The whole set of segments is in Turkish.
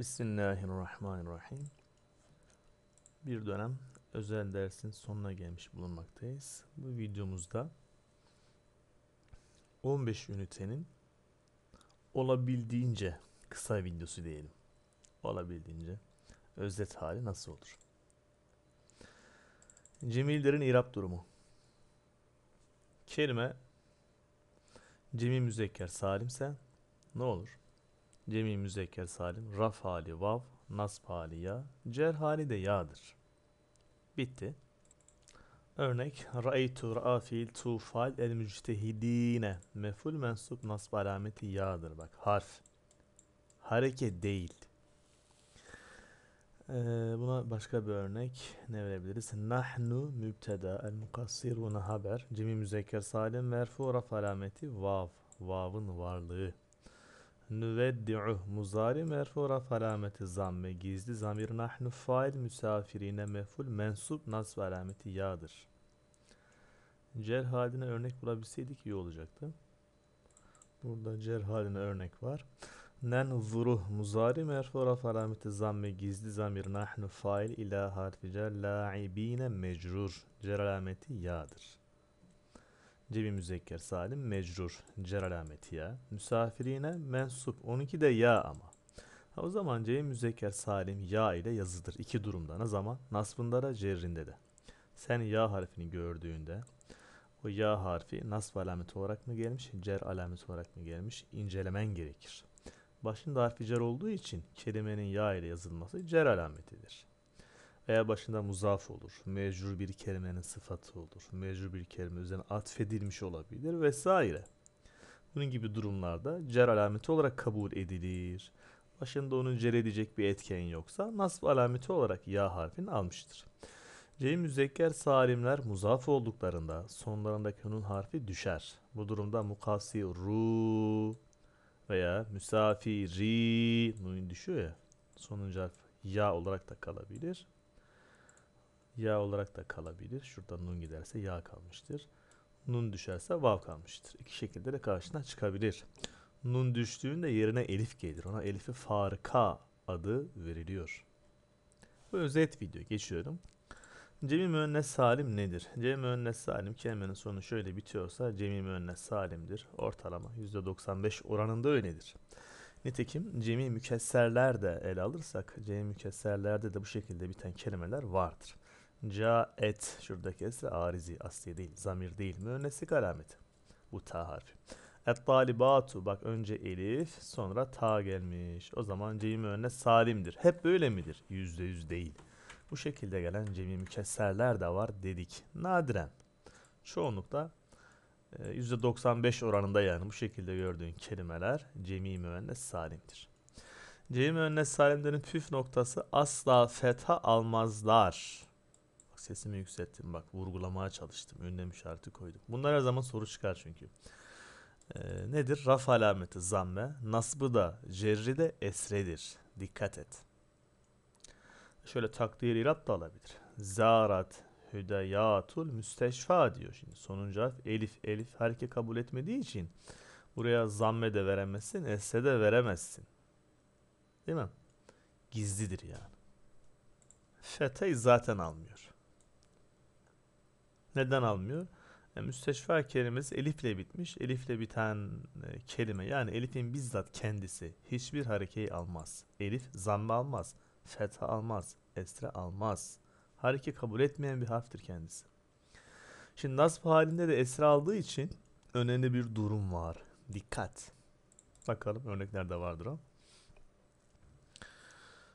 Bismillahirrahmanirrahim. Bir dönem özel dersin sonuna gelmiş bulunmaktayız. Bu videomuzda 15 ünitenin olabildiğince kısa videosu diyelim. Olabildiğince özet hali nasıl olur? Cemiller'in irap durumu. Kelime Cemil müzekker salimse ne olur? Cemi müzekker salim. Raf hali vav. Nasb hali ya. Cer hali de yadır. Bitti. Örnek Raytu ra'a fiil tu fail el müctehidine meful mensup nasb alameti ya'dır. Bak harf. Hareket değil. Ee, buna başka bir örnek ne verebiliriz? Nahnu mübteda el mukassiruna haber. Cemi müzekker salim merfu raf alameti vav. Vav'ın varlığı. Nüveddi'uh muzari merfu raf alameti zamme gizli zamir nahnu fail misafirine meful mensup nasb alameti yadır. Cer haline örnek bulabilseydik iyi olacaktı. Burada cer haline örnek var. Nen vuruh muzari merfu raf alameti zamme gizli zamir nahnu fail ila harfi cer la'ibine mecrur. Cer alameti yağdır cebi müzekker salim mecrur cer alameti ya. Müsafirine mensup 12 de ya ama. Ha, o zaman cebi müzekker salim ya ile yazıdır. iki durumda ne zaman? Nasbında da cerrinde de. Sen ya harfini gördüğünde o ya harfi nasb alameti olarak mı gelmiş, cer alameti olarak mı gelmiş incelemen gerekir. Başında harfi cer olduğu için kelimenin ya ile yazılması cer alametidir. E başında muzaf olur. Mecrur bir kelimenin sıfatı olur. Mecrur bir kelime üzerine atfedilmiş olabilir vesaire. Bunun gibi durumlarda cer alameti olarak kabul edilir. Başında onun cer edecek bir etken yoksa nasb alameti olarak ya harfini almıştır. C müzekker salimler muzaf olduklarında sonlarındaki onun harfi düşer. Bu durumda mukasiru veya misafiri nun düşüyor ya. Sonuncu harf ya olarak da kalabilir. Yağ olarak da kalabilir. Şurada nun giderse yağ kalmıştır. Nun düşerse vav kalmıştır. İki şekilde de karşına çıkabilir. Nun düştüğünde yerine elif gelir. Ona elifi farka adı veriliyor. Bu özet video geçiyorum. Cemil müennes salim nedir? Cemil müennes salim kelimenin sonu şöyle bitiyorsa Cemil müennes salimdir. Ortalama %95 oranında öyledir. Nitekim Cemil mükesserler de ele alırsak Cemil mükesserlerde de bu şekilde biten kelimeler vardır et şuradaki esre arizi asli değil zamir değil müenneslik alameti. Bu ta harfi. Et talibatu bak önce elif sonra ta gelmiş. O zaman cemi müennes salimdir. Hep böyle midir? Yüzde yüz değil. Bu şekilde gelen cemi mükesserler de var dedik. Nadiren. çoğunlukta Çoğunlukla %95 e, oranında yani bu şekilde gördüğün kelimeler cemi müennes salimdir. Cemi müennes salimlerin püf noktası asla fetha almazlar sesimi yükselttim. Bak vurgulamaya çalıştım. Ünlem işareti koydum. Bunlar her zaman soru çıkar çünkü. Ee, nedir? Raf alameti zamme. Nasbı da cerri de esredir. Dikkat et. Şöyle takdir irab da alabilir. Zarat hüdeyatul müsteşfa diyor. Şimdi sonuncu harf elif. Elif hareke kabul etmediği için buraya zamme de veremezsin. Esre de veremezsin. Değil mi? Gizlidir yani. Fetayı zaten almıyor. Neden almıyor? E, müsteşfa kelimesi elifle bitmiş. Elifle biten e, kelime yani elifin bizzat kendisi hiçbir harekeyi almaz. Elif zamme almaz, fetha almaz, esre almaz. Hareke kabul etmeyen bir harftir kendisi. Şimdi nasb halinde de esre aldığı için önemli bir durum var. Dikkat. Bakalım örnekler de vardır o.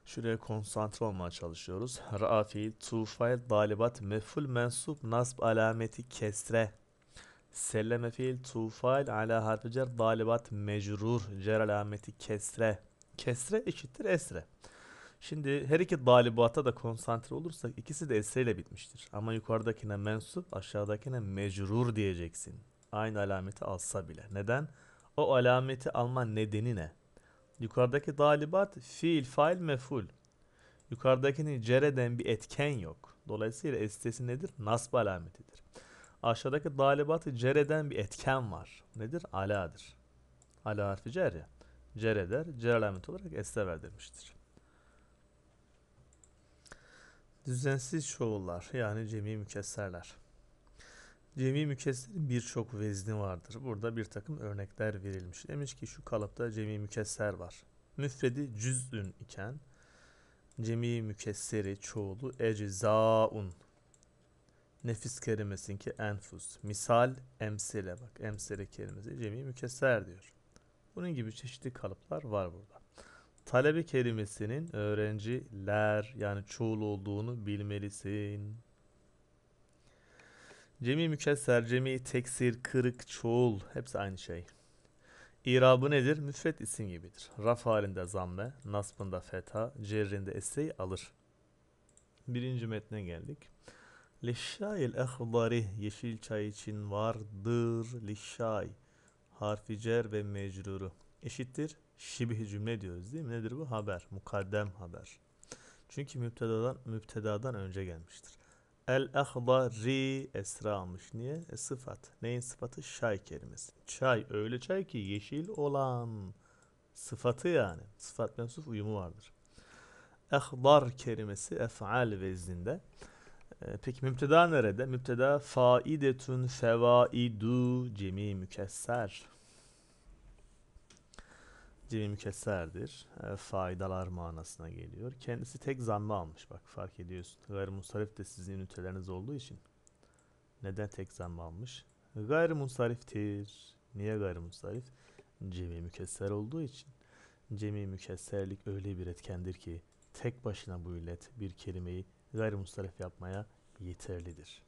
Şuraya konsantre olmaya çalışıyoruz. Rafi, tufail dalibat, meful, mensup, nasb alameti, kesre. Selleme fiil, tufayl, ala harfi cer, dalibat, mecrur, cer alameti, kesre. Kesre eşittir esre. Şimdi her iki dalibata da konsantre olursak ikisi de esreyle bitmiştir. Ama yukarıdakine mensup, aşağıdakine mecrur diyeceksin. Aynı alameti alsa bile. Neden? O alameti alma nedeni ne? Yukarıdaki dalibat fiil, fail, meful. Yukarıdakini cereden bir etken yok. Dolayısıyla estesi nedir? Nasb alametidir. Aşağıdaki dalibatı cereden bir etken var. Nedir? Aladır. Ala harfi cer ya. Cer eder. alameti olarak este verdirmiştir. Düzensiz çoğullar yani cemi mükesserler. Cemi mükesserin birçok vezni vardır. Burada bir takım örnekler verilmiş. Demiş ki şu kalıpta cemi mükesser var. Müfredi cüz'ün iken cemi mükesseri çoğulu eczaun. Nefis ki enfus. Misal emsile bak. Emsile kelimesi cemi mükesser diyor. Bunun gibi çeşitli kalıplar var burada. Talebe kelimesinin öğrenciler yani çoğul olduğunu bilmelisin. Cemi mükesser, cemi teksir, kırık, çoğul hepsi aynı şey. İrabı nedir? Müfret isim gibidir. Raf halinde zamme, nasbında fetha, cerrinde esey alır. Birinci metne geldik. Lişşayil ehdari yeşil çay için vardır lişşay. Harfi cer ve mecruru. Eşittir şibih cümle diyoruz değil mi? Nedir bu? Haber. Mukaddem haber. Çünkü müptedadan, müptedadan önce gelmiştir. El ahdari esramış. Niye? E, sıfat. Neyin sıfatı? Çay kelimesi. Çay öyle çay ki yeşil olan sıfatı yani. Sıfat mensuf uyumu vardır. Ahdar kelimesi ef'al vezninde. E, peki müpteda nerede? Müpteda faidetun fevaidu cemi mükesser cemi mükesserdir. E, faydalar manasına geliyor. Kendisi tek zammı almış bak fark ediyorsun. Gayrimunsarif de sizin üniteleriniz olduğu için. Neden tek zammı almış? Gayrimunsariftir. Niye gayrimunsarif? Cemi mükesser olduğu için. Cemi mükesserlik öyle bir etkendir ki tek başına bu illet bir kelimeyi gayrimustarif yapmaya yeterlidir.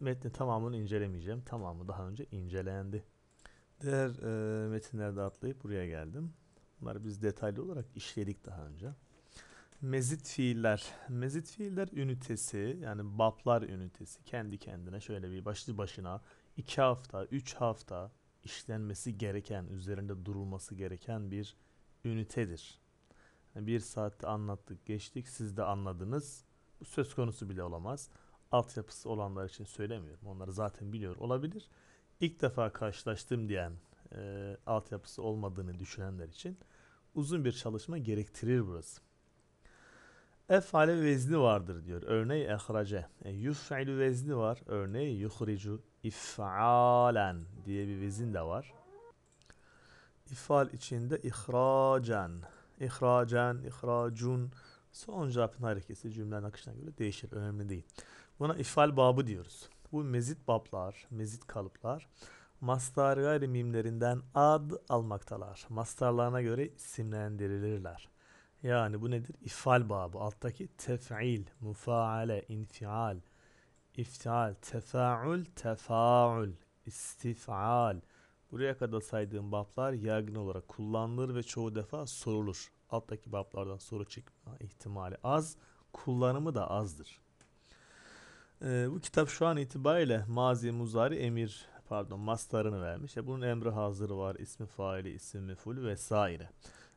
Metni tamamını incelemeyeceğim. Tamamı daha önce incelendi. Diğer e, metinlerde atlayıp buraya geldim. Bunları biz detaylı olarak işledik daha önce. Mezit fiiller. Mezit fiiller ünitesi yani baplar ünitesi kendi kendine şöyle bir başlı başına 2 hafta, 3 hafta işlenmesi gereken, üzerinde durulması gereken bir ünitedir. Yani bir saatte anlattık, geçtik, siz de anladınız. Bu söz konusu bile olamaz. Altyapısı olanlar için söylemiyorum. Onları zaten biliyor olabilir ilk defa karşılaştım diyen e, altyapısı olmadığını düşünenler için uzun bir çalışma gerektirir burası. Efale vezni vardır diyor. Örneği ehrace. E, yuf'ilü vezni var. Örneği yuhricu if'alen diye bir vezin de var. İfal içinde ihracen. İhracen, ihracun. Son cevapın hareketi cümlenin akışına göre değişir. Önemli değil. Buna ifal babı diyoruz. Bu mezit bablar, mezit kalıplar mastar gayri mimlerinden ad almaktalar. Mastarlarına göre isimlendirilirler. Yani bu nedir? İfal babı. Alttaki tef'il, mufaale, infial, iftial, tefaül, tefaül, istifal. Buraya kadar saydığım bablar yaygın olarak kullanılır ve çoğu defa sorulur. Alttaki bablardan soru çıkma ihtimali az, kullanımı da azdır. E, bu kitap şu an itibariyle mazi muzari emir pardon mastarını vermiş. E, bunun emri hazır var, ismi faili, isim meful vesaire.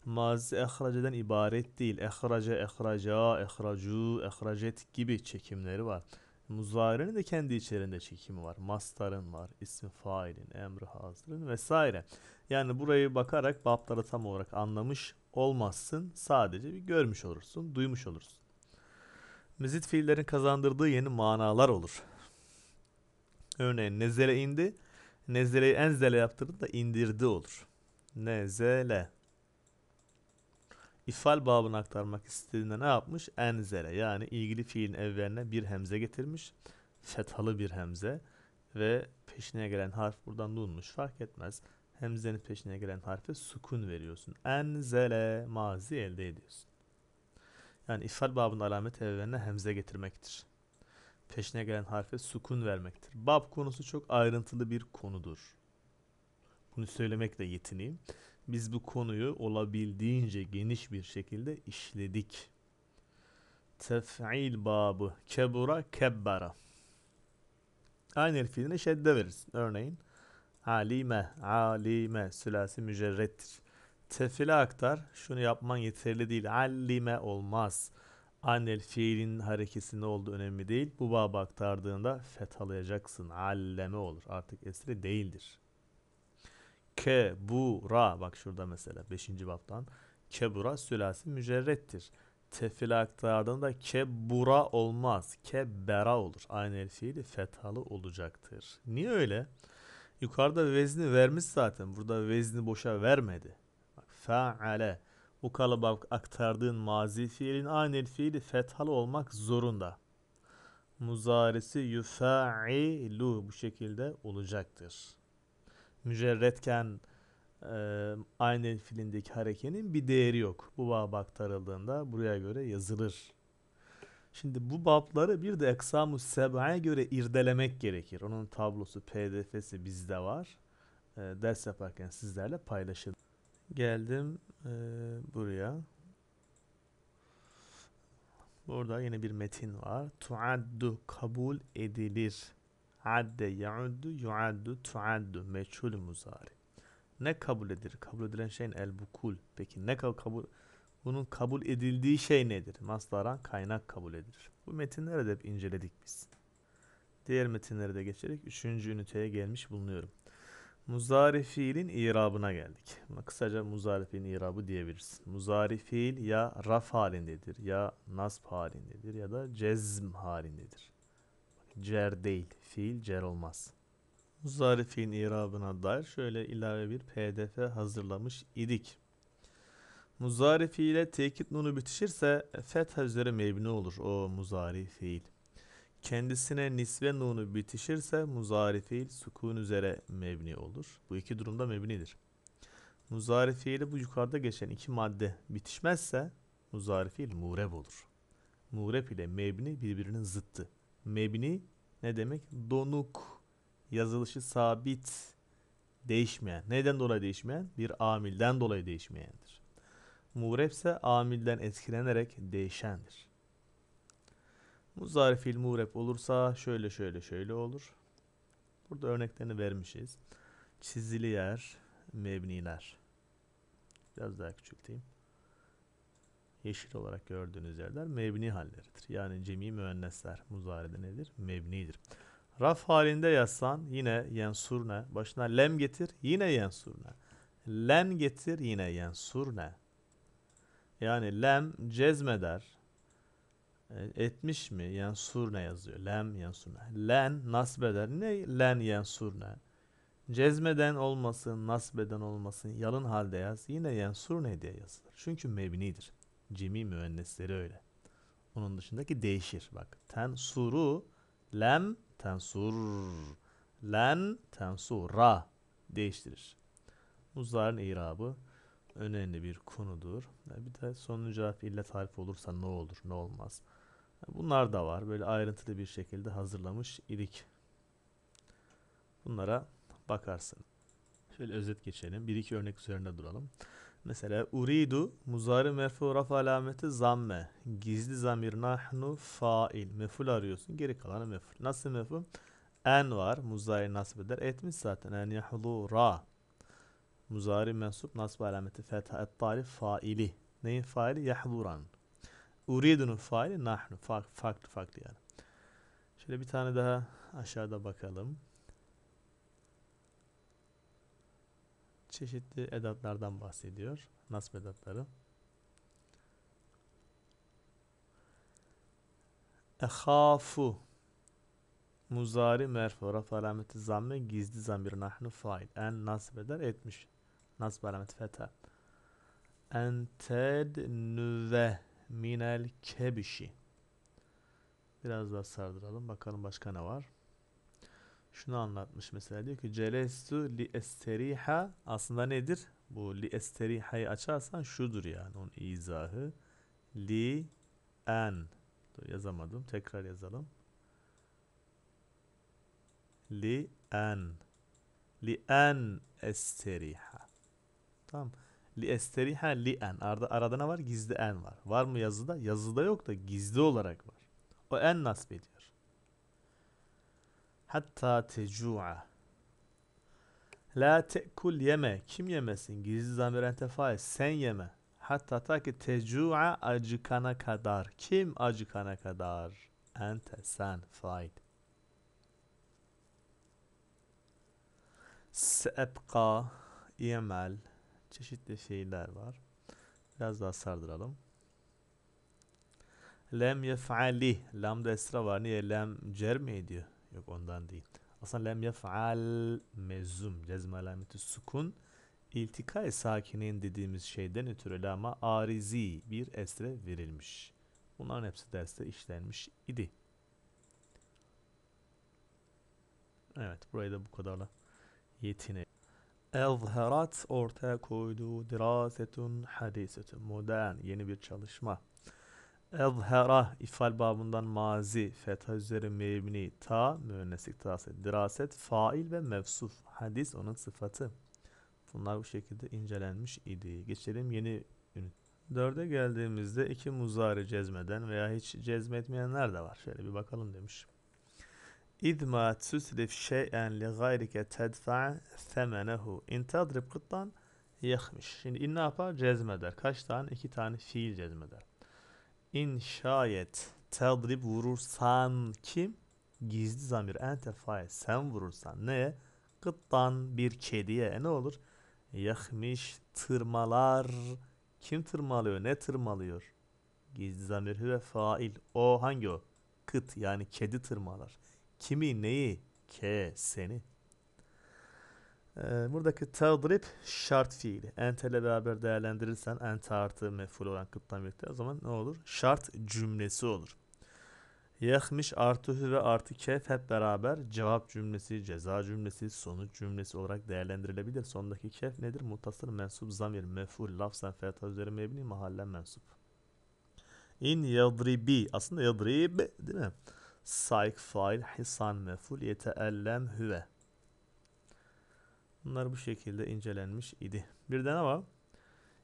Mazi ehraceden ibaret değil. Ehrace, ehraca, ehracu, ehracet gibi çekimleri var. Muzari'nin de kendi içerisinde çekimi var. Mastarın var, ismi failin, emri hazırın vesaire. Yani burayı bakarak bapları tam olarak anlamış olmazsın. Sadece bir görmüş olursun, duymuş olursun. Müzit fiillerin kazandırdığı yeni manalar olur. Örneğin nezele indi, nezeleyi enzele da indirdi olur. Nezele. İfal babını aktarmak istediğinde ne yapmış? Enzele yani ilgili fiilin evveline bir hemze getirmiş. Fethalı bir hemze ve peşine gelen harf buradan nunmuş fark etmez. Hemzenin peşine gelen harfe sukun veriyorsun. Enzele mazi elde ediyorsun. Yani ifal babının alameti evveline hemze getirmektir. Peşine gelen harfe sukun vermektir. Bab konusu çok ayrıntılı bir konudur. Bunu söylemekle yetineyim. Biz bu konuyu olabildiğince geniş bir şekilde işledik. Tef'il babı kebura kebbara. Aynı el fiiline şedde verirsin. Örneğin alime, alime sülasi mücerrettir tefile aktar. Şunu yapman yeterli değil. Allime olmaz. Anel fiilin harekesi ne olduğu önemli değil. Bu babı aktardığında fetalayacaksın. Alleme olur. Artık esri değildir. Ke, bu, Bak şurada mesela 5. baptan. Kebura sülasi mücerrettir. Tefile aktardığında kebura olmaz. Kebera olur. Aynel fiili fethalı olacaktır. Niye öyle? Yukarıda vezni vermiş zaten. Burada vezni boşa vermedi. Faale Bu kalıba aktardığın mazi fiilin aynel fiili fethalı olmak zorunda. Muzarisi yufailu bu şekilde olacaktır. Mücerretken e, aynel fiilindeki harekenin bir değeri yok. Bu baba aktarıldığında buraya göre yazılır. Şimdi bu babları bir de Eksamu Seba'ya göre irdelemek gerekir. Onun tablosu, pdf'si bizde var. E, ders yaparken sizlerle paylaşılır. Geldim e, buraya. Burada yine bir metin var. Tuaddu kabul edilir. Adde yauddu yuaddu tuaddu meçhul muzari. Ne kabul edilir? Kabul edilen şeyin el bukul. Peki ne kabul bunun kabul edildiği şey nedir? Maslaran kaynak kabul edilir. Bu metinleri de hep inceledik biz. Diğer metinleri de geçerek 3. üniteye gelmiş bulunuyorum. Muzari fiilin irabına geldik. Buna kısaca muzari fiilin irabı diyebiliriz. Muzari fiil ya raf halindedir, ya nasb halindedir ya da cezm halindedir. Cer değil, fiil cer olmaz. Muzari fiilin irabına dair şöyle ilave bir pdf hazırlamış idik. Muzari fiile tekit nunu bitişirse fetha üzere mebni olur o muzari fiil kendisine nisve nunu bitişirse muzari fiil sukun üzere mebni olur. Bu iki durumda mebnidir. Muzari fiili bu yukarıda geçen iki madde bitişmezse muzari fiil mureb olur. Mureb ile mebni birbirinin zıttı. Mebni ne demek? Donuk, yazılışı sabit, değişmeyen. Neden dolayı değişmeyen? Bir amilden dolayı değişmeyendir. Mureb ise amilden etkilenerek değişendir. Muzarifil mureb olursa şöyle şöyle şöyle olur. Burada örneklerini vermişiz. Çizili yer, mebniler. Biraz daha küçülteyim. Yeşil olarak gördüğünüz yerler mebni halleridir. Yani cemi müennesler. Muzaride nedir? Mebnidir. Raf halinde yazsan yine yensurne. Başına lem getir yine yensurne. Lem getir yine yensurne. Yani lem cezmeder e, etmiş mi? Yani surne yazıyor. Lem yani surne. Len nasbeder. Ne len yani surne? Cezmeden olmasın, nasbeden olmasın, yalın halde yaz. Yine yani surne diye yazılır. Çünkü mebnidir. Cemi müennesleri öyle. Onun dışındaki değişir. Bak ten suru, lem tensur, len tensura değiştirir. Muzların irabı önemli bir konudur. E, bir de sonuncu harf illa tarif olursa ne olur ne olmaz. Bunlar da var. Böyle ayrıntılı bir şekilde hazırlamış idik. Bunlara bakarsın. Şöyle özet geçelim. Bir iki örnek üzerinde duralım. Mesela uridu muzari merfu raf alameti zamme. Gizli zamir nahnu fail. Meful arıyorsun. Geri kalanı meful. Nasıl meful? En var. Muzari nasip eder. Etmiş zaten. En yahlura. Muzari mensup nasb alameti fetha et faili. Neyin faili? Yahluran. Uridun'un faili nahnu. Farklı farklı yani. Şöyle bir tane daha aşağıda bakalım. Çeşitli edatlardan bahsediyor. Nasb edatları. Ehafu Muzari merfu raf alameti zamme gizli zamir nahnu fail. En nasb eder etmiş. Nasb alameti feta. Ented nüve minel kebişi. Biraz daha sardıralım. Bakalım başka ne var. Şunu anlatmış mesela diyor ki celestu li esteriha aslında nedir? Bu li esteriha'yı açarsan şudur yani onun izahı. Li en Dur, yazamadım. Tekrar yazalım. Li en Li en esteriha. Tamam. Li esteriha li en. Arada, arada ne var? Gizli en var. Var mı yazıda? Yazıda yok da gizli olarak var. O en nasip ediyor. Hatta tecu'a. La te'kul yeme. Kim yemesin? Gizli zamir entefa Sen yeme. Hatta ta ki tecu'a acıkana kadar. Kim acıkana kadar? Ente sen faid. Se'ebka yemel çeşitli şeyler var. Biraz daha sardıralım. Lem yef'ali. Lamda esra var. Niye? Lem cer mi ediyor? Yok ondan değil. Aslında lem yef'al mezum. Cezme alameti sukun. i̇ltika sakinin dediğimiz şeyden ötürü ama arizi bir esre verilmiş. Bunların hepsi derste işlenmiş idi. Evet burayı da bu kadarla yetine. Ezherat ortaya koydu. Dirasetun hadisetun. Modern yeni bir çalışma. Ezhera ifal babından mazi, fetha üzeri mevni ta, müenneslik diraset, diraset, fail ve mevsuf. Hadis onun sıfatı. Bunlar bu şekilde incelenmiş idi. Geçelim yeni ünit. Dörde geldiğimizde iki muzari cezmeden veya hiç cezmetmeyenler de var. Şöyle bir bakalım demiş. İzma tüslif şey'en li gayrike tedfa semenehu. İn tadrib kıttan yıkmış. Şimdi in ne yapar? Cezmeder. Kaç tane? İki tane fiil cezmeder. İn şayet tadrib vurursan kim? Gizli zamir ente Sen vurursan ne? Kıttan bir kediye e ne olur? Yakmış tırmalar. Kim tırmalıyor? Ne tırmalıyor? Gizli zamir ve fail. O hangi o? Kıt yani kedi tırmalar. Kimi, neyi? Ke, seni. Ee, buradaki tadrip şart fiili. Enter'le beraber değerlendirirsen ente artı meful olan kıttan birlikte o zaman ne olur? Şart cümlesi olur. Yahmiş artı hü ve artı kef hep beraber cevap cümlesi, ceza cümlesi, sonuç cümlesi olarak değerlendirilebilir. Sondaki kef nedir? Mutasır, mensup, zamir, meful, lafzen, feta üzeri mebni, mahallen mensup. İn yadribi. Aslında yadrib değil mi? Saik fail, hisan meful, yeteellem hüve. Bunlar bu şekilde incelenmiş idi. Bir de ne var?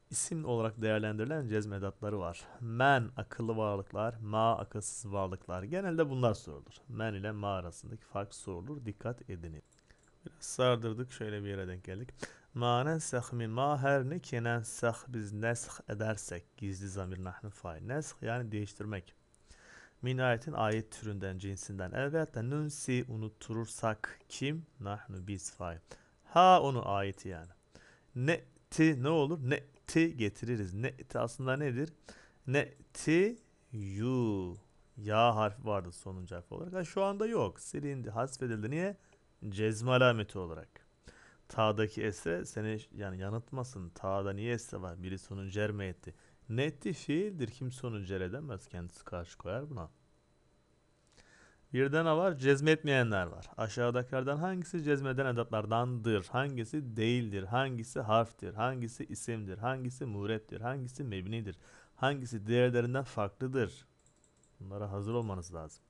İsim olarak değerlendirilen cezmedatları var. Men akıllı varlıklar, ma akılsız varlıklar. Genelde bunlar sorulur. Men ile ma arasındaki fark sorulur. Dikkat edinin. Biraz sardırdık şöyle bir yere denk geldik. Manen sah ma her ne kenen sah biz nesh edersek gizli zamir nahnu fail nesh yani değiştirmek. Minaretin ayet türünden cinsinden. Elbette nünsi unutturursak kim? Nahnu biz fay. Ha onu ayeti yani. Ne ti ne olur? Ne ti getiririz. Ne ti aslında nedir? Ne ti yu. Ya harfi vardı sonuncu harf olarak. Yani şu anda yok. Silindi, hasfedildi. Niye? Cezme alameti olarak. Ta'daki esre seni yani yanıtmasın. Ta'da niye esre var? Biri sonuncu cerme etti. Netti fiildir. Kimse onu ceredemez. Kendisi karşı koyar buna. Birden var cezmetmeyenler var. Aşağıdakilerden hangisi cezmeden edatlardandır? Hangisi değildir? Hangisi harftir? Hangisi isimdir? Hangisi murettir? Hangisi mebnidir? Hangisi diğerlerinden farklıdır? Bunlara hazır olmanız lazım.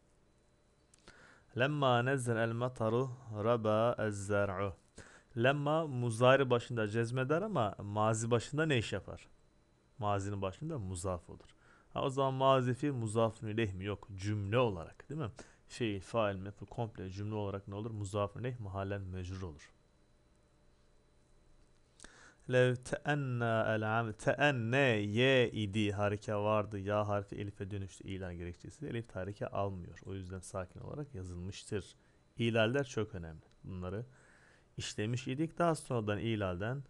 Lemma nezzel el mataru raba ez zer'u. Lemma muzari başında cezmeder ama mazi başında ne iş yapar? mazinin başında muzaf olur. Ha, o zaman mazifi muzafun ileyh mi? Yok cümle olarak değil mi? Şey, fail, meful komple cümle olarak ne olur? Muzafun ileyh mahallen mecrur olur. Lev teenna el amil teenne ye idi hareke vardı. Ya harfi elife dönüştü ilan gerekçesi. Elif hareke almıyor. O yüzden sakin olarak yazılmıştır. İlaller çok önemli. Bunları işlemiş idik. Daha sonradan ilalden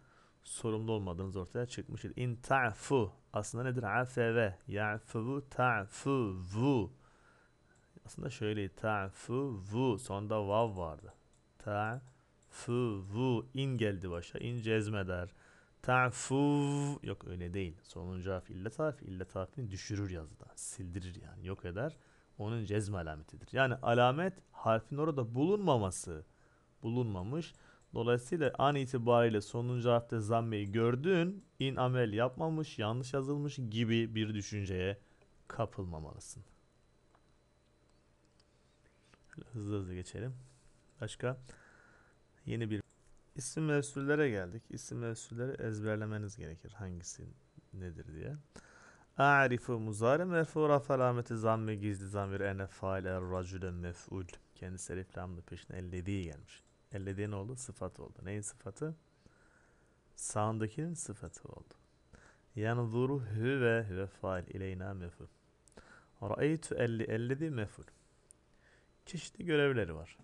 sorumlu olmadığınız ortaya çıkmıştır. İn ta'fu aslında nedir? Afeve. Ya'fu ta'fu vu. Aslında şöyle ta'fu vu. Sonda vav vardı. Ta'fu vu. in geldi başa. İn cezmeder. Ta'fu yok öyle değil. Sonuncu harf ille tarif. İlle tarifini düşürür yazıda. Sildirir yani. Yok eder. Onun cezme alametidir. Yani alamet harfin orada bulunmaması bulunmamış. Dolayısıyla an itibariyle sonuncu harfte zammeyi gördüğün in amel yapmamış, yanlış yazılmış gibi bir düşünceye kapılmamalısın. Hızlı hızlı geçelim. Başka yeni bir isim mevsullere geldik. İsim mevsulleri ezberlemeniz gerekir. Hangisi nedir diye. A'rifu muzari merfu raf alameti zamme gizli zamir ene faile racüle mef'ul. Kendisi elif lamda peşine ellediği gelmiş ellediğin oldu? Sıfat oldu. Neyin sıfatı? Sağındakinin sıfatı oldu. Yani Yanzuru hüve hüve fail ileyna meful. Ra'eytu elli elledi meful. Çeşitli görevleri var.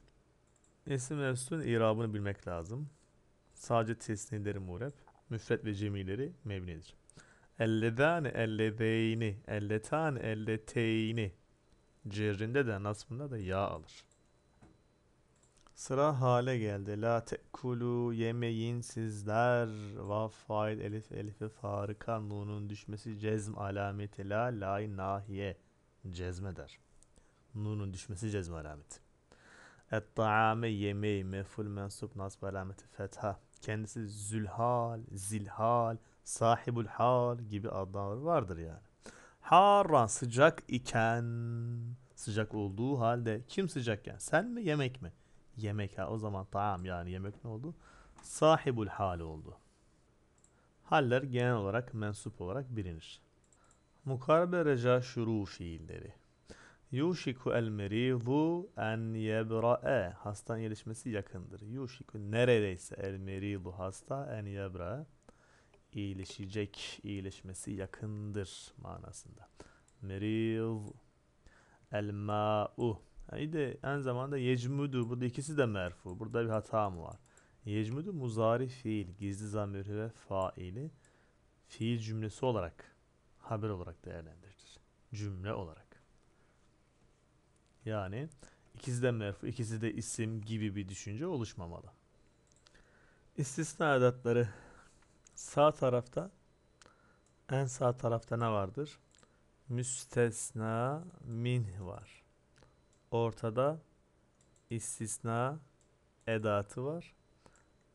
İsim mevsun irabını bilmek lazım. Sadece tesnileri murep, müfret ve cemileri mebnidir. Elledane, ellezeyni, elletani, elleteyni. Cerrinde de nasbında da ya alır. Sıra hale geldi. La tekulu yemeyin sizler. Va fail elif elife farika nunun düşmesi cezm alameti la lay nahiye cezmeder. Nunun düşmesi cezm alameti. Et taame yemeği meful mensup nasb alameti fetha. Kendisi zülhal, zilhal, sahibul hal gibi adlar vardır yani. Harran sıcak iken sıcak olduğu halde kim sıcakken sen mi yemek mi? Yemek ha o zaman taam yani yemek ne oldu? Sahibul hal oldu. Haller genel olarak mensup olarak bilinir. Mukarebe reca şuru fiilleri. Yuşiku el meridu en yebra'e. Hastanın gelişmesi yakındır. Yuşiku neredeyse el meridu hasta en yebra'e. iyileşecek, iyileşmesi yakındır manasında. Meriz el ma'u. İyi de aynı zamanda yecmudu burada ikisi de merfu. Burada bir hata mı var? Yecmudu muzari fiil, gizli zamir ve faili fiil cümlesi olarak, haber olarak değerlendirilir. Cümle olarak. Yani ikisi de merfu, ikisi de isim gibi bir düşünce oluşmamalı. İstisna edatları sağ tarafta en sağ tarafta ne vardır? Müstesna min var. Ortada istisna edatı var.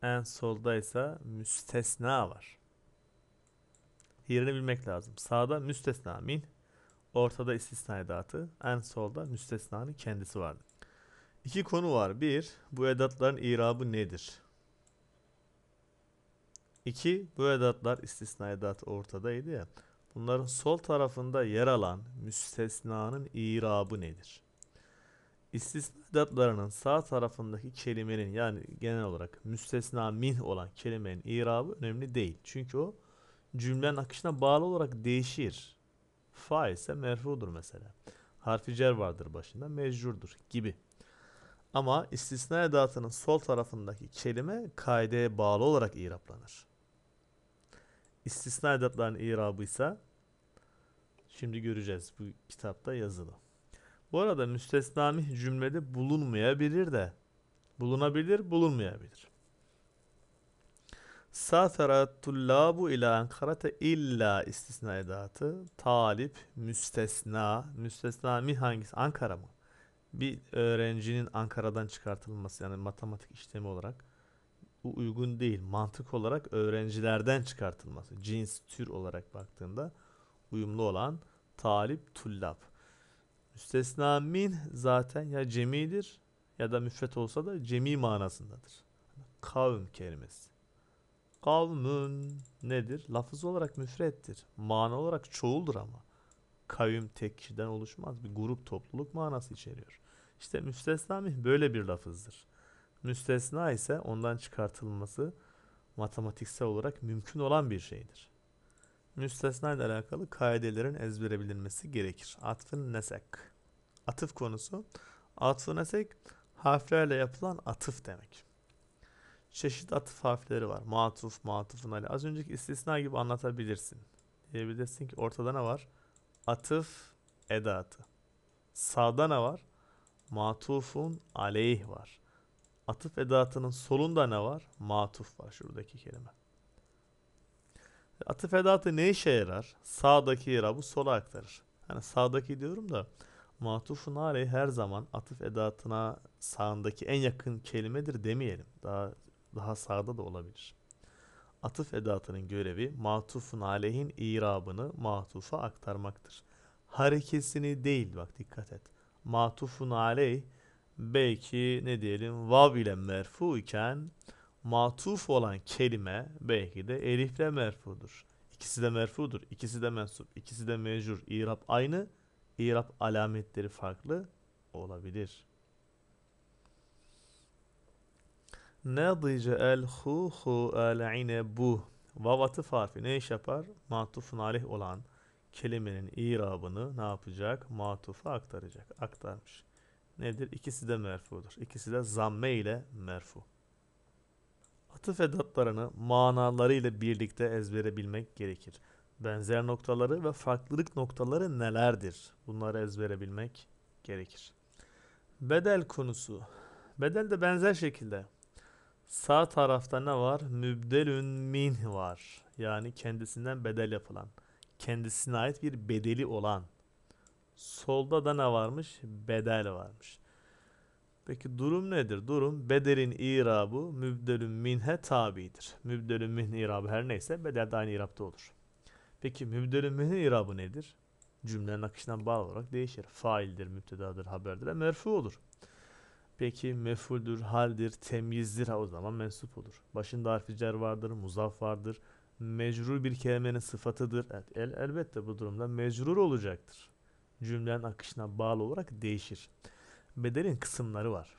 En solda ise müstesna var. Yerini bilmek lazım. Sağda müstesna min. Ortada istisna edatı. En solda müstesnanın kendisi var. İki konu var. Bir, bu edatların irabı nedir? İki, bu edatlar istisna edatı ortadaydı ya. Bunların sol tarafında yer alan müstesnanın irabı nedir? İstisna edatlarının sağ tarafındaki kelimenin yani genel olarak müstesna min olan kelimenin irabı önemli değil. Çünkü o cümlenin akışına bağlı olarak değişir. Fa ise merfudur mesela. Harfi cer vardır başında mecrurdur gibi. Ama istisna edatının sol tarafındaki kelime kaideye bağlı olarak iraplanır. İstisna edatlarının irabı ise şimdi göreceğiz bu kitapta yazılı. Bu arada müstesnami cümlede bulunmayabilir de. Bulunabilir, bulunmayabilir. Safera tullabu ila Ankara'ta illa istisna edatı. Talip, müstesna. Müstesna mi hangisi? Ankara mı? Bir öğrencinin Ankara'dan çıkartılması yani matematik işlemi olarak bu uygun değil. Mantık olarak öğrencilerden çıkartılması. Cins, tür olarak baktığında uyumlu olan talip, tullab. Müstesna min zaten ya cemidir ya da müfret olsa da cemi manasındadır. Kavm kelimesi. Kavmün nedir? Lafız olarak müfrettir. Mana olarak çoğuldur ama. Kavim tek kişiden oluşmaz. Bir grup topluluk manası içeriyor. İşte müstesna mih böyle bir lafızdır. Müstesna ise ondan çıkartılması matematiksel olarak mümkün olan bir şeydir. Müstesna ile alakalı kaidelerin ezbere bilinmesi gerekir. Atfın nesek atıf konusu. Atfı nesek harflerle yapılan atıf demek. Çeşit atıf harfleri var. Matuf, matufun ali. Az önceki istisna gibi anlatabilirsin. Diyebilirsin ki ortada ne var? Atıf edatı. Sağda ne var? Matufun aleyh var. Atıf edatının solunda ne var? Matuf var şuradaki kelime. Atıf edatı ne işe yarar? Sağdaki yara bu sola aktarır. Yani sağdaki diyorum da Matufun aleyh her zaman atıf edatına sağındaki en yakın kelimedir demeyelim. Daha daha sağda da olabilir. Atıf edatının görevi matufun aleyhin irabını matufa aktarmaktır. Harekesini değil bak dikkat et. Matufun aleyh belki ne diyelim vav ile merfu iken matuf olan kelime belki de elifle merfudur. İkisi de merfudur, ikisi de mensup, ikisi de mecur. İrab aynı, İrab alametleri farklı olabilir. Nadice el hu hu el inebu Vavatı harfi ne iş yapar? Matufun aleyh olan kelimenin irabını ne yapacak? Matufa aktaracak. Aktarmış. Nedir? İkisi de merfudur. İkisi de zamme ile merfu. Atıf edatlarını manalarıyla birlikte ezbere bilmek gerekir benzer noktaları ve farklılık noktaları nelerdir? Bunları ezbere bilmek gerekir. Bedel konusu. Bedel de benzer şekilde. Sağ tarafta ne var? Mübdelün min var. Yani kendisinden bedel yapılan. Kendisine ait bir bedeli olan. Solda da ne varmış? Bedel varmış. Peki durum nedir? Durum bedelin irabı mübdelün minhe tabidir. Mübdelün min irabı her neyse bedel de aynı irabda olur. Peki mübdelin mühne irabı nedir? Cümlenin akışından bağlı olarak değişir. Faildir, müptedadır, haberdir ve merfu olur. Peki mefuldür, haldir, temyizdir ha o zaman mensup olur. Başında harfi cer vardır, muzaf vardır. Mecrur bir kelimenin sıfatıdır. Evet, el, elbette bu durumda mecrur olacaktır. Cümlenin akışına bağlı olarak değişir. Bedelin kısımları var.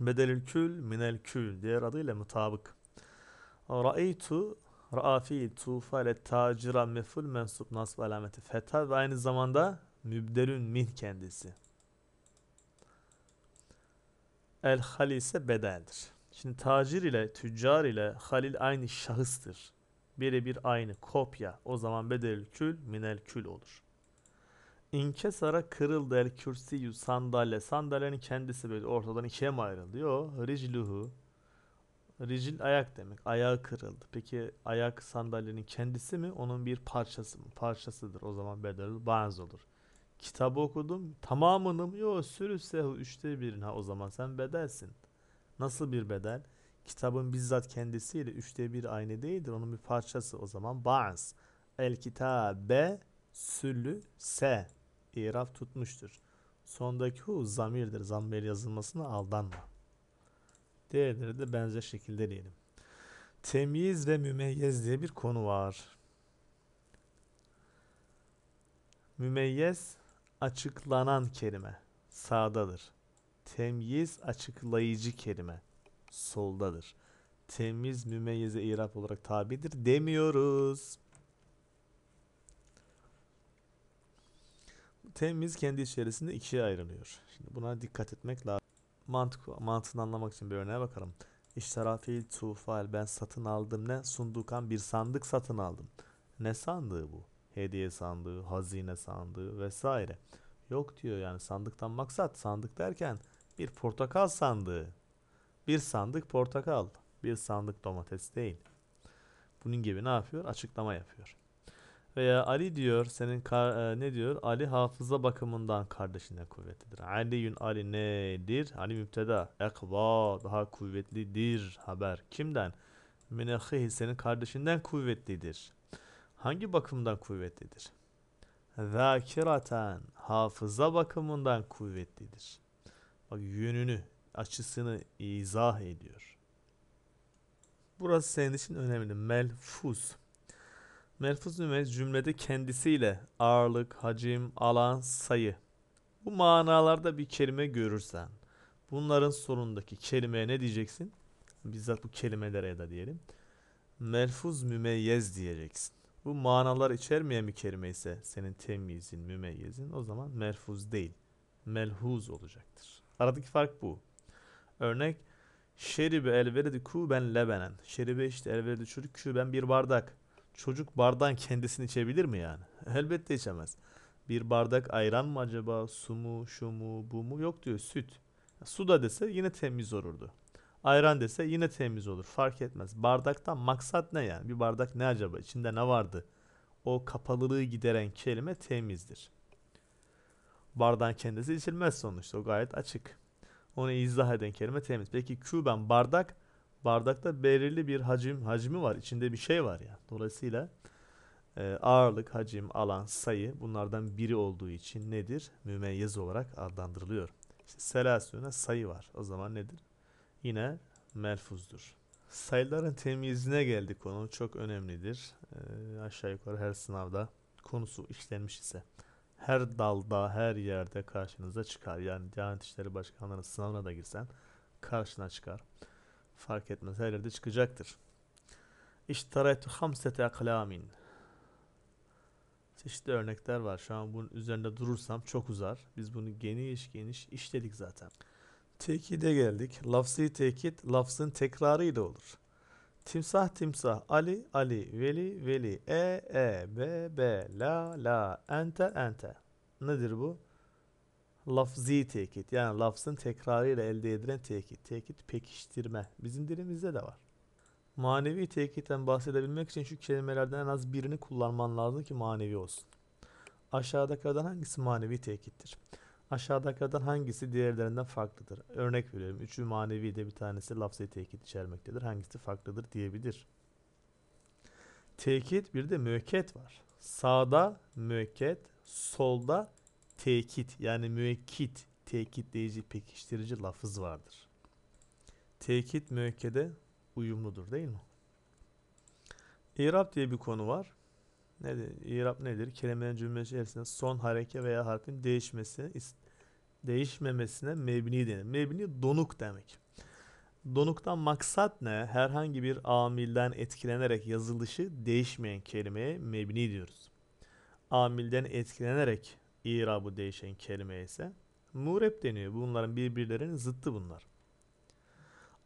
Bedelül kül, minel kül diğer adıyla mutabık. Ra'eytu Ra'a fiil tufa tacira meful mensup nasb alameti fetha ve aynı zamanda mübdelün min kendisi. El halil ise bedeldir. Şimdi tacir ile tüccar ile halil aynı şahıstır. Birebir aynı kopya. O zaman bedel kül minel kül olur. İnkesara kırıldı el kürsiyü sandalye. Sandalyenin kendisi böyle ortadan ikiye mi ayrıldı? Yo, ricluhu Rigil ayak demek. Ayağı kırıldı. Peki ayak sandalyenin kendisi mi? Onun bir parçası mı? Parçasıdır. O zaman bedel banz olur. Kitabı okudum. Tamamını mı? Yok sürü üçte birin. Ha o zaman sen bedelsin. Nasıl bir bedel? Kitabın bizzat kendisiyle üçte bir aynı değildir. Onun bir parçası. O zaman banz. El kitabe sülü se. İraf tutmuştur. Sondaki hu zamirdir. Zamir yazılmasına aldanma. Diğerleri de benzer şekilde diyelim. Temyiz ve mümeyyez diye bir konu var. Mümeyyez açıklanan kelime sağdadır. Temyiz açıklayıcı kelime soldadır. Temiz mümeyyize irap olarak tabidir demiyoruz. Temiz kendi içerisinde ikiye ayrılıyor. Şimdi buna dikkat etmek lazım mantık mantığını anlamak için bir örneğe bakalım. İştara fiil to Ben satın aldım ne? Sundukan bir sandık satın aldım. Ne sandığı bu? Hediye sandığı, hazine sandığı vesaire. Yok diyor yani sandıktan maksat. Sandık derken bir portakal sandığı. Bir sandık portakal. Bir sandık domates değil. Bunun gibi ne yapıyor? Açıklama yapıyor. Veya Ali diyor senin kar, e, ne diyor? Ali hafıza bakımından kardeşine kuvvetlidir. Aliyün Ali nedir? Ali müpteda. Ekva daha kuvvetlidir haber. Kimden? Minehihi senin kardeşinden kuvvetlidir. Hangi bakımdan kuvvetlidir? Zakiraten hafıza bakımından kuvvetlidir. Bak yönünü, açısını izah ediyor. Burası senin için önemli. Melfuz. Merfuz mümez cümlede kendisiyle ağırlık, hacim, alan, sayı. Bu manalarda bir kelime görürsen bunların sonundaki kelimeye ne diyeceksin? Bizzat bu kelimelere da diyelim. Merfuz mümeyyez diyeceksin. Bu manalar içermeyen bir kelime ise senin temyizin, mümeyyezin o zaman merfuz değil. Melhuz olacaktır. Aradaki fark bu. Örnek Şeribe elveredi kuben lebenen. Şeribe işte elveredi çocuk küben bir bardak çocuk bardan kendisini içebilir mi yani? Elbette içemez. Bir bardak ayran mı acaba? Su mu, şu mu, bu mu? Yok diyor süt. Su da dese yine temiz olurdu. Ayran dese yine temiz olur. Fark etmez. Bardaktan maksat ne yani? Bir bardak ne acaba? İçinde ne vardı? O kapalılığı gideren kelime temizdir. Bardan kendisi içilmez sonuçta. O gayet açık. Onu izah eden kelime temiz. Peki küben bardak bardakta belirli bir hacim hacmi var. İçinde bir şey var ya. Yani. Dolayısıyla e, ağırlık, hacim, alan, sayı bunlardan biri olduğu için nedir? Mümeyyez olarak adlandırılıyor. İşte selasüne sayı var. O zaman nedir? Yine melfuzdur. Sayıların temyizine geldi konu. Çok önemlidir. E, aşağı yukarı her sınavda konusu işlenmiş ise her dalda, her yerde karşınıza çıkar. Yani Diyanet İşleri Başkanlığı'nın sınavına da girsen karşına çıkar. Fark etmez. Her yerde çıkacaktır. İştaraytu hamsete aklamin. Çeşitli örnekler var. Şu an bunun üzerinde durursam çok uzar. Biz bunu geniş geniş işledik zaten. Tekide geldik. Lafzi tekit lafzın tekrarıyla olur. Timsah timsah Ali Ali Veli Veli E E B B La La Ente Ente Nedir bu? lafzi tekit yani lafzın tekrarıyla elde edilen tekit. Tekit pekiştirme. Bizim dilimizde de var. Manevi tekitten bahsedebilmek için şu kelimelerden en az birini kullanman lazım ki manevi olsun. Aşağıdakilerden hangisi manevi tekittir? Aşağıdakilerden hangisi diğerlerinden farklıdır? Örnek veriyorum. Üçü manevi de bir tanesi lafzi tekit içermektedir. Hangisi farklıdır diyebilir. Tekit bir de müekket var. Sağda müekket, solda tekit yani müekkit tekitleyici pekiştirici lafız vardır. Tekit müekkede uyumludur değil mi? İrab diye bir konu var. Nedir? İrab nedir? Kelimenin cümle içerisinde son hareke veya harfin değişmesi, değişmemesine mebni denir. Mebni donuk demek. Donuktan maksat ne? Herhangi bir amilden etkilenerek yazılışı değişmeyen kelimeye mebni diyoruz. Amilden etkilenerek İrabı değişen kelime ise mureb deniyor. Bunların birbirlerinin zıttı bunlar.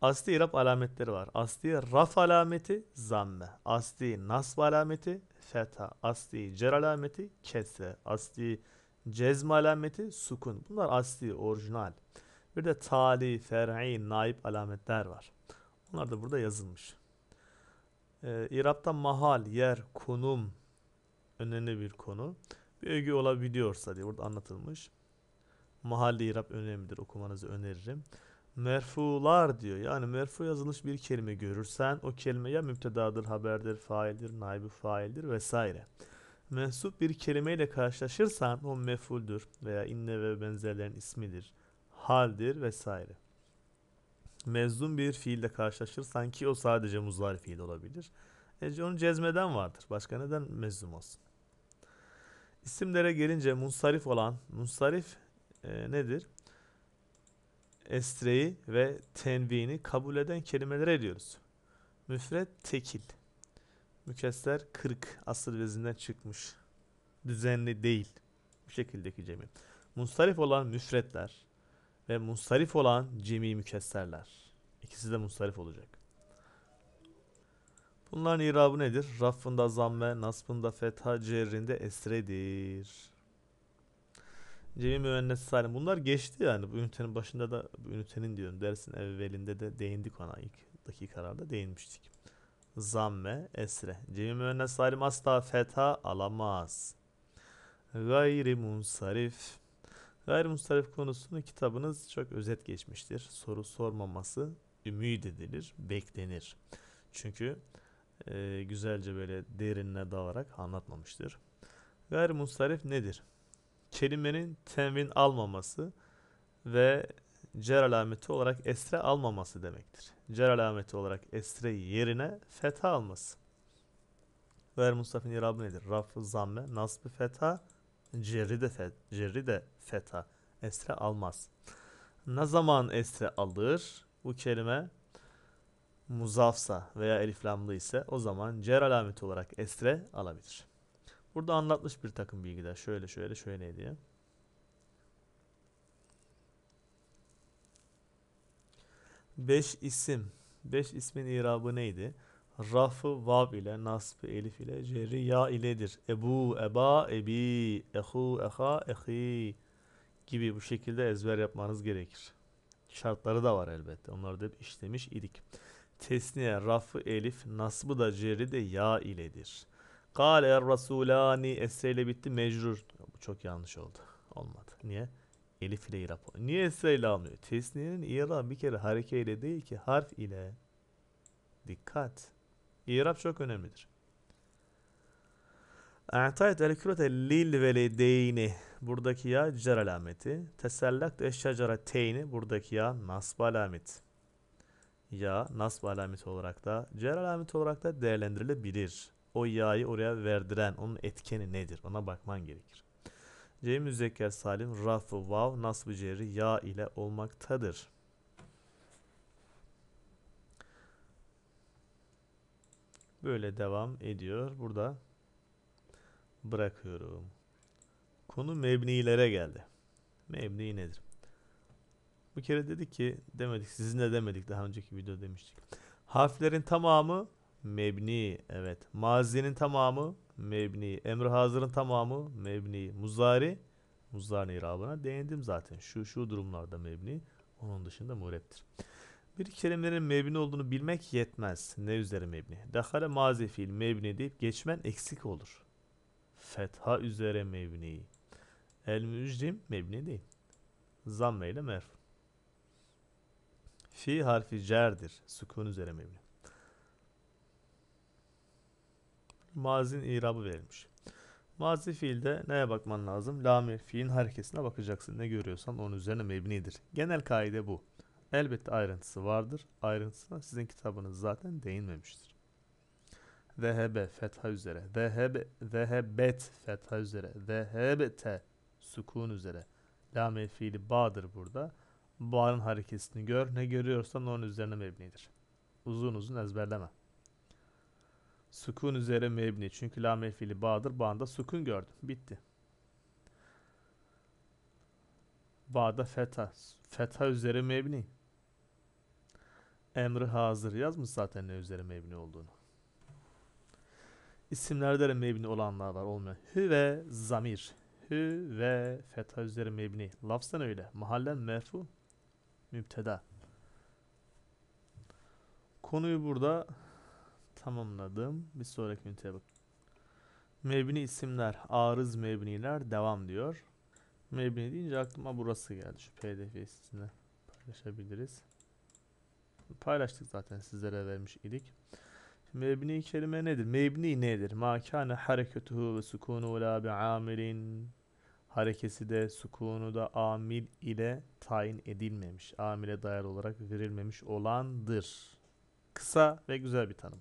Asli irab alametleri var. Asli raf alameti zamme. Asli nasb alameti feta, Asli cer alameti kese, Asli cezm alameti sukun. Bunlar asli, orijinal. Bir de tali, fer'i, naib alametler var. Onlar da burada yazılmış. Ee, İrab'da mahal, yer, konum önemli bir konu bir ögü olabiliyorsa diye burada anlatılmış. Mahalli irap önemlidir okumanızı öneririm. Merfular diyor. Yani merfu yazılmış bir kelime görürsen o kelime ya müptedadır, haberdir, faildir, naibi faildir vesaire. Mensup bir kelimeyle karşılaşırsan o mefuldür veya inne ve benzerlerin ismidir, haldir vesaire. Mezun bir fiilde karşılaşırsan ki o sadece muzari fiil olabilir. E, onun cezmeden vardır. Başka neden mezun olsun? İsimlere gelince munsarif olan, munsarif e, nedir? Estreyi ve tenvini kabul eden kelimelere diyoruz. Müfret tekil. Mükesser kırk asıl vezinden çıkmış. Düzenli değil. Bu şekildeki cemi. Munsarif olan müfretler ve munsarif olan cemi mükesserler. İkisi de munsarif olacak. Bunların irabı nedir? Raffında zamme, nasbında fetha, cerrinde esredir. Cemi müennes salim. Bunlar geçti yani. Bu ünitenin başında da, bu ünitenin diyorum dersin evvelinde de değindik ona ilk dakikalarda değinmiştik. Zamme, esre. Cemil müennes salim asla fetha alamaz. Gayri munsarif. Gayri munsarif konusunu kitabınız çok özet geçmiştir. Soru sormaması ümit edilir, beklenir. Çünkü e, güzelce böyle derinine dalarak anlatmamıştır. Gayrimustarif nedir? Kelimenin tenvin almaması ve cer alameti olarak esre almaması demektir. Cer alameti olarak esre yerine fetha alması. Gayrimustarifin irabı nedir? Rafı zamme, nasbı feta cerri de, fet, cerri de fetha. Esre almaz. Ne zaman esre alır? Bu kelime muzafsa veya eliflamlı ise o zaman cer alameti olarak esre alabilir. Burada anlatmış bir takım bilgiler. Şöyle şöyle şöyle diye. Beş isim. Beş ismin irabı neydi? Rafı vav ile, nasb elif ile, ceri ya iledir. Ebu, eba, ebi, ehu, eha, ehi gibi bu şekilde ezber yapmanız gerekir. Şartları da var elbette. Onları da hep işlemiş idik tesniye rafı elif nasbı da ceri de ya iledir. Kale er rasulani esreyle bitti mecrur. Bu çok yanlış oldu. Olmadı. Niye? Elif ile irap. Niye esreyle almıyor? Tesniyenin irap bir kere harekeyle değil ki harf ile. Dikkat. İrap çok önemlidir. A'tayet el kürete lil veledeyni. Buradaki ya cer alameti. Tesellak da eşşacera teyni. Buradaki ya nasb alameti ya nasb alameti olarak da cer alameti olarak da değerlendirilebilir. O ya'yı oraya verdiren onun etkeni nedir ona bakman gerekir. C müzekker salim rafı vav nasb ceri ya ile olmaktadır. Böyle devam ediyor. Burada bırakıyorum. Konu mebnilere geldi. Mebni nedir? Bir kere dedi ki demedik sizinle demedik daha önceki video demiştik. Harflerin tamamı mebni evet. Mazinin tamamı mebni. Emri hazırın tamamı mebni. Muzari muzari irabına değindim zaten. Şu şu durumlarda mebni. Onun dışında mureptir. Bir kelimelerin mebni olduğunu bilmek yetmez. Ne üzere mebni? Dahale mazi fiil mebni deyip geçmen eksik olur. Fetha üzere mebni. El mücrim mebni değil. Zamme ile merfu. Fi harfi cerdir. Sukun üzere mebni. Mazin irabı verilmiş. Mazi fiilde neye bakman lazım? Lamir fiilin harekesine bakacaksın. Ne görüyorsan onun üzerine mebnidir. Genel kaide bu. Elbette ayrıntısı vardır. Ayrıntısına sizin kitabınız zaten değinmemiştir. Zehebe fetha üzere. Zehebe, zehebet fetha üzere. Zehebete sukun üzere. Lamir fiili badır burada. Buharın hareketini gör. Ne görüyorsan onun üzerine mebnidir. Uzun uzun ezberleme. Sukun üzere mebni. Çünkü la mefili bağdır. Bağında sukun gördüm. Bitti. Bağda feta. Feta üzere mebni. Emri hazır yazmış zaten ne üzere mebni olduğunu. İsimlerde de mebni olanlar var olmayan. Hü ve zamir. Hü ve feta üzeri mebni. Lafzan öyle. Mahallen mefu müpteda. Konuyu burada tamamladım. Bir sonraki üniteye bak. Mebni isimler, arız mebniler devam diyor. Mebni deyince aklıma burası geldi. Şu pdf sizinle paylaşabiliriz. Paylaştık zaten sizlere vermiş idik. Mebni kelime nedir? Mebni nedir? Ma kana hareketuhu ve sukunu la bi amirin harekesi de sukunu da amil ile tayin edilmemiş. Amile dayalı olarak verilmemiş olandır. Kısa ve güzel bir tanım.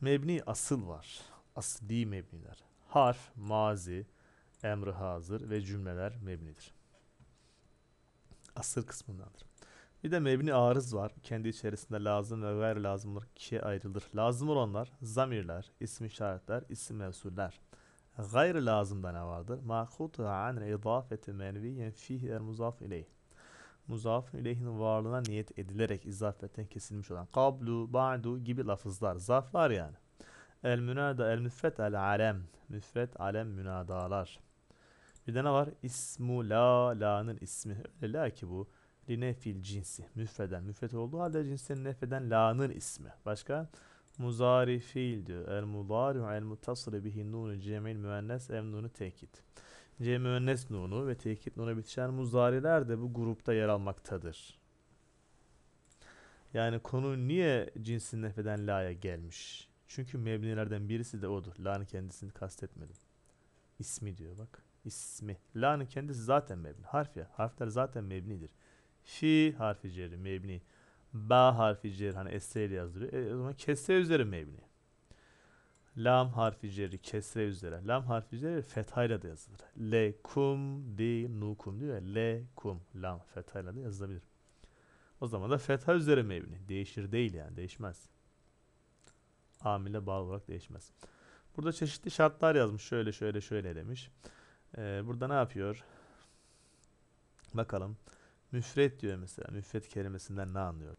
Mebni asıl var. Asli mebniler. Harf, mazi, emri hazır ve cümleler mebnidir. Asır kısmındandır. Bir de mebni arız var. Kendi içerisinde lazım ve ver lazım olarak ikiye ayrılır. Lazım olanlar zamirler, isim işaretler, isim mevsuller gayr lazımda ne vardır? Makutu an idafeti menviyen fihi el muzaf ileyh. Muzaf ileyhinin varlığına niyet edilerek izafetten kesilmiş olan kablu, ba'du gibi lafızlar. Zarflar yani. El münada el müffet el alem. Müffet alem münadalar. Bir de ne var? İsmu la la'nın ismi. Öyle la ki bu. Linefil cinsi. Müfreden. Müfret olduğu halde cinsten nefeden la'nın ismi. Başka? Muzari fiil diyor. El mudari el mutasırı bihi nunu cemil müennes em nunu tekit. C müennes nunu ve tekit nuna bitişen muzariler de bu grupta yer almaktadır. Yani konu niye cinsin nefeden la'ya gelmiş? Çünkü mebnilerden birisi de odur. La'nın kendisini kastetmedim. İsmi diyor bak. İsmi. La'nın kendisi zaten mebni. Harf ya. Harfler zaten mebnidir. Fi harfi ceri mebni. Ba harfi cer hani S ile yazdırıyor. E, o zaman kesre üzeri mebni. Lam harfi ceri kesre üzere. Lam harfi ceri fethayla da yazılır. Le kum di nu nukum diyor ya. Le kum lam fethayla da yazılabilir. O zaman da fetha üzere mebni. Değişir değil yani değişmez. Amile bağlı olarak değişmez. Burada çeşitli şartlar yazmış. Şöyle şöyle şöyle demiş. Ee, burada ne yapıyor? Bakalım. Müfret diyor mesela. Müfret kelimesinden ne anlıyor?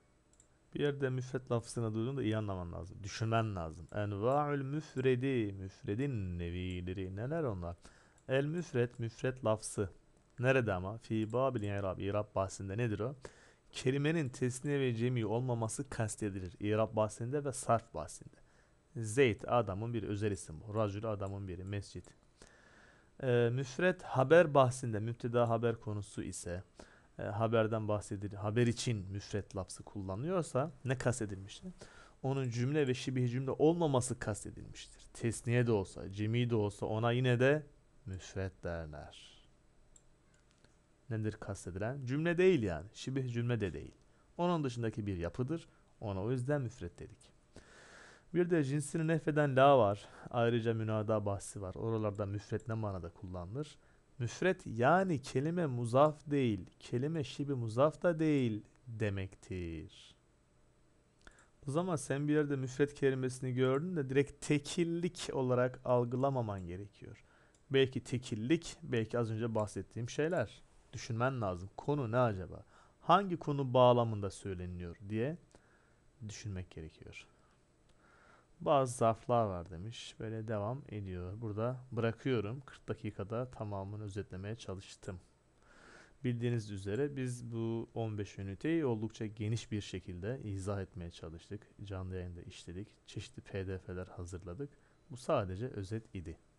Bir yerde müfret lafzını duyduğunda iyi anlaman lazım. Düşünmen lazım. Enva'ül müfredi. Müfredin nevileri. Neler onlar? El müfret, müfret lafzı. Nerede ama? Fi babil irab. İrab bahsinde nedir o? Kelimenin tesniye ve cemi olmaması kastedilir. İrab bahsinde ve sarf bahsinde. Zeyt adamın bir özel isim bu. Racül adamın biri. Mescit. Ee, müfret haber bahsinde müpteda haber konusu ise e, haberden bahsedilir, haber için müfret lafzı kullanıyorsa ne kastedilmiştir? Onun cümle ve şibih cümle olmaması kastedilmiştir. Tesniye de olsa, cemi de olsa ona yine de müfret derler. Nedir kastedilen? Cümle değil yani. Şibih cümle de değil. Onun dışındaki bir yapıdır. Ona o yüzden müfret dedik. Bir de cinsini nefeden la var. Ayrıca münada bahsi var. Oralarda müfret ne manada kullanılır? müfret yani kelime muzaf değil, kelime şibi muzaf da değil demektir. O zaman sen bir yerde müfret kelimesini gördün de direkt tekillik olarak algılamaman gerekiyor. Belki tekillik, belki az önce bahsettiğim şeyler. Düşünmen lazım. Konu ne acaba? Hangi konu bağlamında söyleniyor diye düşünmek gerekiyor. Bazı zarflar var demiş. Böyle devam ediyor. Burada bırakıyorum. 40 dakikada tamamını özetlemeye çalıştım. Bildiğiniz üzere biz bu 15 üniteyi oldukça geniş bir şekilde izah etmeye çalıştık. Canlı yayında işledik. Çeşitli pdf'ler hazırladık. Bu sadece özet idi.